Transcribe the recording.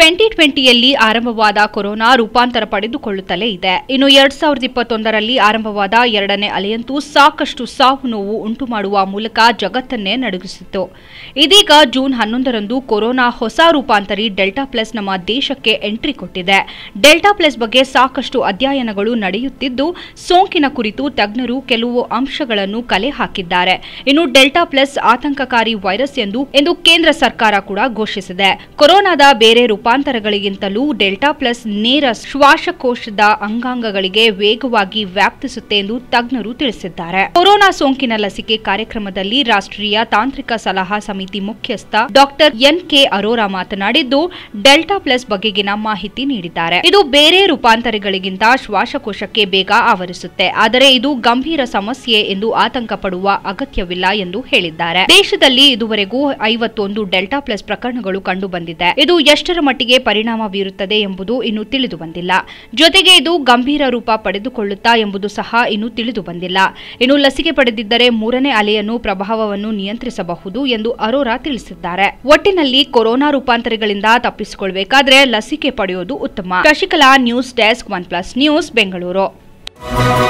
twenty ಟ್ವೆಂಟಿಯಲ್ಲಿ ಆರಂಭವಾದ corona ರೂಪಾಂತರ ಪಡೆದುಕೊಳ್ಳುತ್ತಲೇ ಇದೆ ಇನ್ನು ಎರಡ್ ಸಾವಿರದ ಇಪ್ಪತ್ತೊಂದರಲ್ಲಿ ಆರಂಭವಾದ ಎರಡನೇ ಅಲೆಯಂತೂ ಸಾಕಷ್ಟು ಸಾವು ನೋವು ಉಂಟು ಮಾಡುವ ಮೂಲಕ ಜಗತ್ತನ್ನೇ ನಡುಗಿಸಿತು ಇದೀಗ ಜೂನ್ ಹನ್ನೊಂದರಂದು ಕೊರೋನಾ ಹೊಸ ರೂಪಾಂತರಿ ಡೆಲ್ಟಾ ಪ್ಲಸ್ ನಮ್ಮ ದೇಶಕ್ಕೆ ಎಂಟ್ರಿ ಕೊಟ್ಟಿದೆ ಡೆಲ್ಟಾ ಪ್ಲಸ್ ಬಗ್ಗೆ ಸಾಕಷ್ಟು ಅಧ್ಯಯನಗಳು ನಡೆಯುತ್ತಿದ್ದು ಸೋಂಕಿನ ಕುರಿತು ತಜ್ಞರು ಕೆಲವು ಅಂಶಗಳನ್ನು ಕಲೆ ಹಾಕಿದ್ದಾರೆ ಇನ್ನು ಡೆಲ್ಟಾ ಪ್ಲಸ್ ಆತಂಕಕಾರಿ ವೈರಸ್ ಎಂದು ಕೇಂದ್ರ ಸರ್ಕಾರ ಕೂಡ ಘೋಷಿಸಿದೆ ಕೊರೋನಾದ ಬೇರೆ ರೂಪ ರೂಪಾಂತರಗಳಿಗಿಂತಲೂ ಡೆಲ್ಟಾ ಪ್ಲಸ್ ನೇರ ಶ್ವಾಸಕೋಶದ ಅಂಗಾಂಗಗಳಿಗೆ ವೇಗವಾಗಿ ವ್ಯಾಪ್ತಿಸುತ್ತೆ ಎಂದು ತಜ್ಞರು ತಿಳಿಸಿದ್ದಾರೆ ಕೊರೋನಾ ಸೋಂಕಿನ ಲಸಿಕೆ ಕಾರ್ಯಕ್ರಮದಲ್ಲಿ ರಾಷ್ಟ್ರೀಯ ತಾಂತ್ರಿಕ ಸಲಹಾ ಸಮಿತಿ ಮುಖ್ಯಸ್ಥ ಡಾಕ್ಟರ್ ಎನ್ ಕೆ ಅರೋರಾ ಮಾತನಾಡಿದ್ದು ಡೆಲ್ಟಾ ಪ್ಲಸ್ ಬಗೆಗಿನ ಮಾಹಿತಿ ನೀಡಿದ್ದಾರೆ ಇದು ಬೇರೆ ರೂಪಾಂತರಗಳಿಗಿಂತ ಶ್ವಾಸಕೋಶಕ್ಕೆ ಬೇಗ ಆವರಿಸುತ್ತೆ ಆದರೆ ಇದು ಗಂಭೀರ ಸಮಸ್ಯೆ ಎಂದು ಆತಂಕ ಪಡುವ ಅಗತ್ಯವಿಲ್ಲ ಎಂದು ಹೇಳಿದ್ದಾರೆ ದೇಶದಲ್ಲಿ ಇದುವರೆಗೂ ಐವತ್ತೊಂದು ಡೆಲ್ಟಾ ಪ್ಲಸ್ ಪ್ರಕರಣಗಳು ಕಂಡುಬಂದಿದೆ ಇದು ಎಷ್ಟರ ಮಟ್ಟ ಮಟ್ಟಿಗೆ ಪರಿಣಾಮ ಬೀರುತ್ತದೆ ಎಂಬುದು ಇನ್ನೂ ತಿಳಿದು ಬಂದಿಲ್ಲ ಜೊತೆಗೆ ಇದು ಗಂಭೀರ ರೂಪ ಪಡೆದುಕೊಳ್ಳುತ್ತಾ ಎಂಬುದು ಸಹ ಇನ್ನೂ ತಿಳಿದು ಬಂದಿಲ್ಲ ಇನ್ನು ಲಸಿಕೆ ಪಡೆದಿದ್ದರೆ ಮೂರನೇ ಅಲೆಯನ್ನು ಪ್ರಭಾವವನ್ನು ನಿಯಂತ್ರಿಸಬಹುದು ಎಂದು ಅರೋರಾ ತಿಳಿಸಿದ್ದಾರೆ ಒಟ್ಟಿನಲ್ಲಿ ಕೊರೋನಾ ರೂಪಾಂತರಗಳಿಂದ ತಪ್ಪಿಸಿಕೊಳ್ಳಬೇಕಾದರೆ ಲಸಿಕೆ ಪಡೆಯುವುದು ಉತ್ತಮ Shashikala news desk one plus news Bengaluru